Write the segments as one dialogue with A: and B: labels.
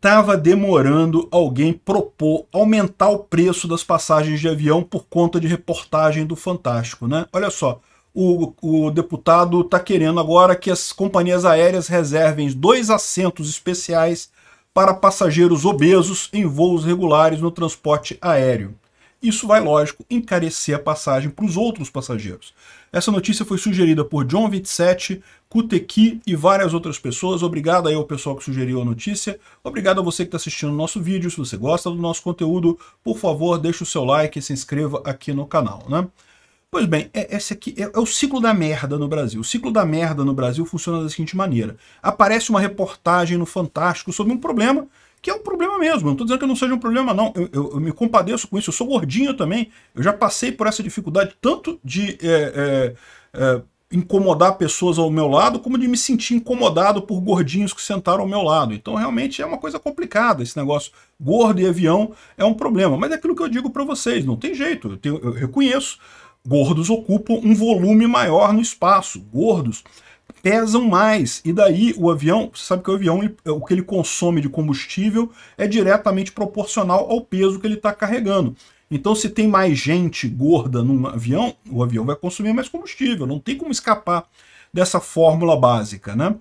A: estava demorando alguém propor aumentar o preço das passagens de avião por conta de reportagem do Fantástico, né? Olha só, o, o deputado está querendo agora que as companhias aéreas reservem dois assentos especiais para passageiros obesos em voos regulares no transporte aéreo. Isso vai, lógico, encarecer a passagem para os outros passageiros. Essa notícia foi sugerida por John 27, Kuteki e várias outras pessoas. Obrigado aí ao pessoal que sugeriu a notícia. Obrigado a você que está assistindo o nosso vídeo. Se você gosta do nosso conteúdo, por favor, deixe o seu like e se inscreva aqui no canal, né? Pois bem, é, esse aqui é, é, o ciclo da merda no Brasil. O ciclo da merda no Brasil funciona da seguinte maneira. Aparece uma reportagem no Fantástico sobre um problema que é um problema mesmo. Eu não estou dizendo que não seja um problema, não. Eu, eu, eu, me compadeço com isso. Eu sou gordinho também. Eu já passei por essa dificuldade tanto de é, é, é, incomodar pessoas ao meu lado, como de me sentir incomodado por gordinhos que sentaram ao meu lado. Então, realmente é uma coisa complicada esse negócio. Gordo e avião é um problema. Mas é aquilo que eu digo para vocês: não tem jeito. eu, tenho, eu reconheço. Gordos ocupam um volume maior no espaço. Gordos pesam mais. E daí o avião, você sabe que o avião, ele, o que ele consome de combustível é diretamente proporcional ao peso que ele está carregando. Então, se tem mais gente gorda num avião, o avião vai consumir mais combustível. Não tem como escapar dessa fórmula básica, né?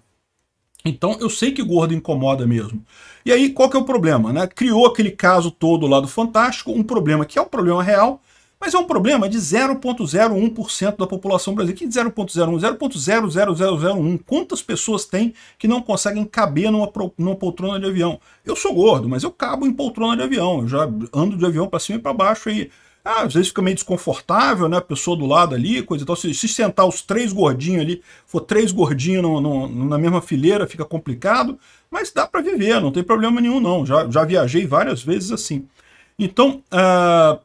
A: Então, eu sei que gordo incomoda mesmo. E aí, qual que é o problema, né? Criou aquele caso todo lá do Fantástico, um problema que é um problema real, mas é um problema de 0,01% da população brasileira. Que 0,01? 0,00001. Quantas pessoas tem que não conseguem caber numa, numa poltrona de avião? Eu sou gordo, mas eu cabo em poltrona de avião. Eu já ando de avião para cima e para baixo aí. Ah, às vezes fica meio desconfortável, né? A pessoa do lado ali, coisa e tal. Se, se sentar os três gordinhos ali, for três gordinhos no, no, na mesma fileira, fica complicado, mas dá para viver, não tem problema nenhum, não. Já, já viajei várias vezes assim. Então, ah,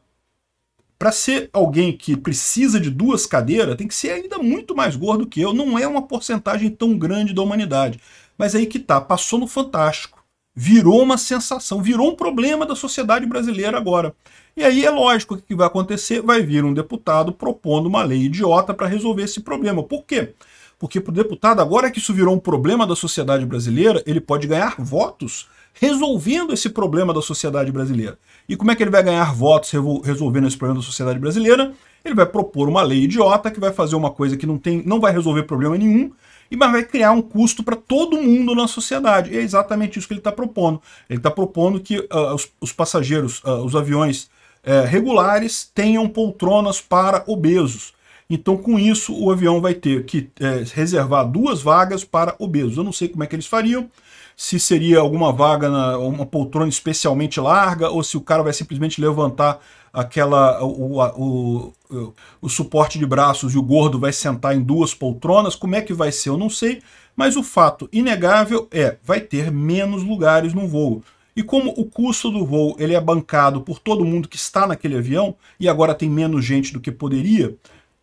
A: para ser alguém que precisa de duas cadeiras, tem que ser ainda muito mais gordo que eu. Não é uma porcentagem tão grande da humanidade. Mas aí que tá, passou no fantástico. Virou uma sensação, virou um problema da sociedade brasileira agora. E aí é lógico que o que vai acontecer, vai vir um deputado propondo uma lei idiota para resolver esse problema. Por quê? Porque para o deputado, agora que isso virou um problema da sociedade brasileira, ele pode ganhar votos resolvendo esse problema da sociedade brasileira. E como é que ele vai ganhar votos resolvendo esse problema da sociedade brasileira? Ele vai propor uma lei idiota que vai fazer uma coisa que não, tem, não vai resolver problema nenhum, e mas vai criar um custo para todo mundo na sociedade. E é exatamente isso que ele está propondo. Ele está propondo que uh, os, os, passageiros, uh, os aviões uh, regulares, tenham poltronas para obesos. Então, com isso, o avião vai ter que é, reservar duas vagas para obesos. Eu não sei como é que eles fariam, se seria alguma vaga, na, uma poltrona especialmente larga, ou se o cara vai simplesmente levantar aquela o, o, o, o, suporte de braços e o gordo vai sentar em duas poltronas, como é que vai ser, eu não sei, mas o fato inegável é, vai ter menos lugares no voo. E como o custo do voo ele é bancado por todo mundo que está naquele avião, e agora tem menos gente do que poderia,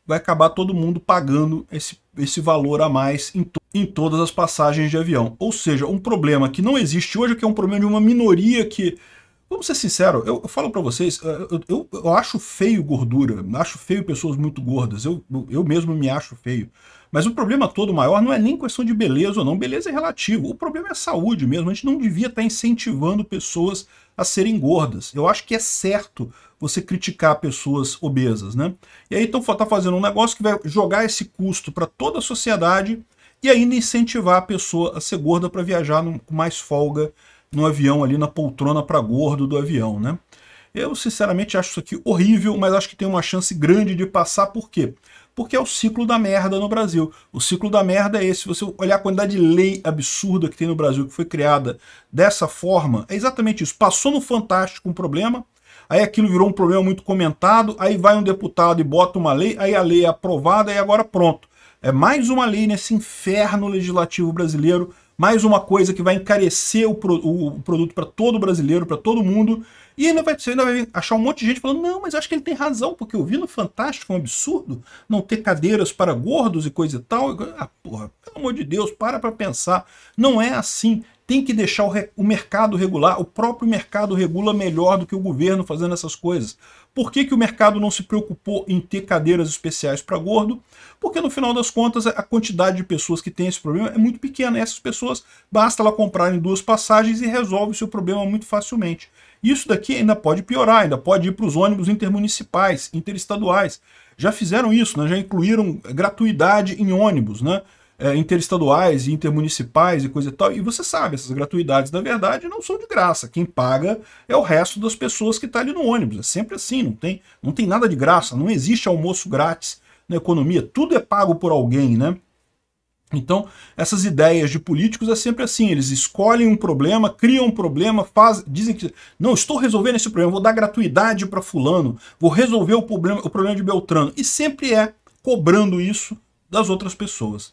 A: vai acabar todo mundo pagando esse, esse valor a mais em, to em todas as passagens de avião. Ou seja, um problema que não existe hoje, que é um problema de uma minoria que... Vamos ser sinceros, eu, eu falo para vocês, eh, eu, eu, eu, acho feio gordura, acho feio pessoas muito gordas, eu, eu mesmo me acho feio. Mas o problema todo maior não é nem questão de beleza ou não, beleza é relativo, o problema é a saúde mesmo, a gente não devia estar tá incentivando pessoas a serem gordas. Eu acho que é certo você criticar pessoas obesas, né? E aí então tá fazendo um negócio que vai jogar esse custo para toda a sociedade e ainda incentivar a pessoa a ser gorda para viajar com mais folga no avião ali na poltrona para gordo do avião, né? Eu sinceramente acho isso aqui horrível, mas acho que tem uma chance grande de passar, por quê? Porque é o ciclo da merda no Brasil. O ciclo da merda é esse. Se você olhar a quantidade de lei absurda que tem no Brasil, que foi criada dessa forma, é exatamente isso. Passou no Fantástico um problema, aí aquilo virou um problema muito comentado, aí vai um deputado e bota uma lei, aí a lei é aprovada e agora pronto. É mais uma lei nesse inferno legislativo brasileiro, mais uma coisa que vai encarecer o, pro, o produto para todo brasileiro, para todo mundo, e ainda vai, você ainda vai achar um monte de gente falando, não, mas acho que ele tem razão, porque eu vi no Fantástico é um absurdo não ter cadeiras para gordos e coisa e tal. Ah, porra, pelo amor de Deus, para para pensar. Não é assim tem que deixar o, o, mercado regular, o próprio mercado regula melhor do que o governo fazendo essas coisas. Por que, que o mercado não se preocupou em ter cadeiras especiais para gordo? Porque no final das contas a quantidade de pessoas que tem esse problema é muito pequena. Essas pessoas basta ela comprarem duas passagens e resolve o seu problema muito facilmente. Isso daqui ainda pode piorar, ainda pode ir para os ônibus intermunicipais, interestaduais. Já fizeram isso, né? já incluíram gratuidade em ônibus, né? é, interestaduais e intermunicipais e coisa e tal. E você sabe, essas gratuidades, na verdade, não são de graça. Quem paga é o resto das pessoas que estão tá ali no ônibus. É sempre assim, não tem, não tem nada de graça, não existe almoço grátis na economia, tudo é pago por alguém, né? Então, essas ideias de políticos é sempre assim, eles escolhem um problema, criam um problema, faz, dizem que não, estou resolvendo esse problema, vou dar gratuidade para fulano, vou resolver o problema, o problema de Beltrano. E sempre é cobrando isso das outras pessoas.